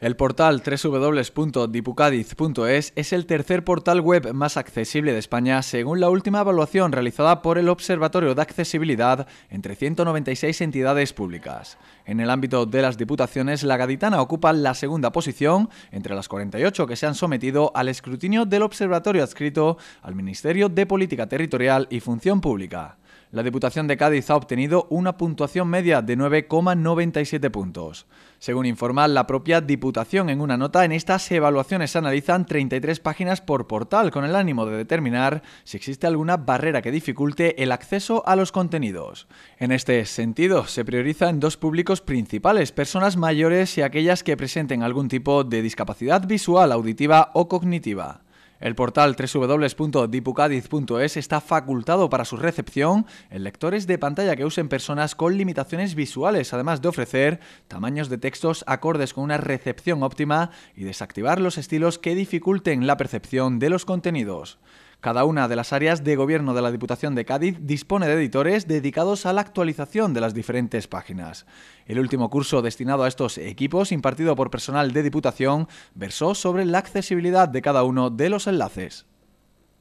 El portal www.dipucadiz.es es el tercer portal web más accesible de España según la última evaluación realizada por el Observatorio de Accesibilidad entre 196 entidades públicas. En el ámbito de las diputaciones, la gaditana ocupa la segunda posición entre las 48 que se han sometido al escrutinio del observatorio adscrito al Ministerio de Política Territorial y Función Pública la Diputación de Cádiz ha obtenido una puntuación media de 9,97 puntos. Según informa la propia Diputación en una nota, en estas evaluaciones se analizan 33 páginas por portal con el ánimo de determinar si existe alguna barrera que dificulte el acceso a los contenidos. En este sentido, se priorizan dos públicos principales, personas mayores y aquellas que presenten algún tipo de discapacidad visual, auditiva o cognitiva. El portal www.dipucadiz.es está facultado para su recepción en lectores de pantalla que usen personas con limitaciones visuales, además de ofrecer tamaños de textos acordes con una recepción óptima y desactivar los estilos que dificulten la percepción de los contenidos. Cada una de las áreas de gobierno de la Diputación de Cádiz dispone de editores dedicados a la actualización de las diferentes páginas. El último curso destinado a estos equipos, impartido por personal de Diputación, versó sobre la accesibilidad de cada uno de los enlaces.